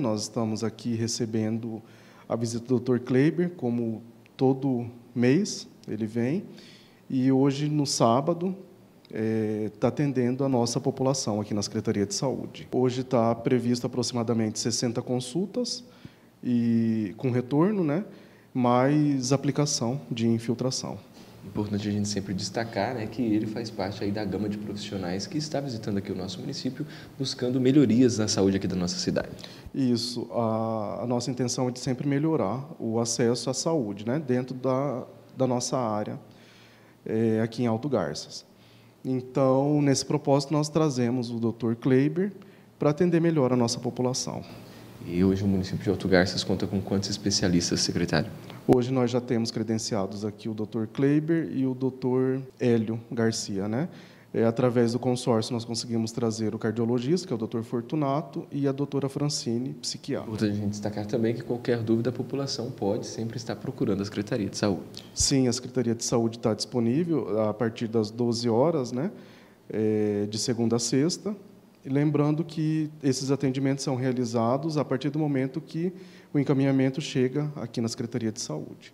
Nós estamos aqui recebendo a visita do Dr. Kleiber, como todo mês ele vem, e hoje, no sábado, está é, tá atendendo a nossa população aqui na Secretaria de Saúde. Hoje está previsto aproximadamente 60 consultas e com retorno, né, mais aplicação de infiltração importante a gente sempre destacar né, que ele faz parte aí da gama de profissionais que está visitando aqui o nosso município, buscando melhorias na saúde aqui da nossa cidade. Isso. A, a nossa intenção é de sempre melhorar o acesso à saúde né, dentro da, da nossa área é, aqui em Alto Garças. Então, nesse propósito, nós trazemos o Dr. Kleiber para atender melhor a nossa população. E hoje o município de Alto Garças conta com quantos especialistas, secretário? Hoje nós já temos credenciados aqui o Dr. Kleiber e o Dr. Hélio Garcia, né? É, através do consórcio, nós conseguimos trazer o cardiologista, que é o Dr. Fortunato, e a doutora Francine, psiquiatra. Outra gente destacar também que qualquer dúvida a população pode sempre estar procurando a Secretaria de Saúde. Sim, a Secretaria de Saúde está disponível a partir das 12 horas, né? É, de segunda a sexta, Lembrando que esses atendimentos são realizados a partir do momento que o encaminhamento chega aqui na Secretaria de Saúde.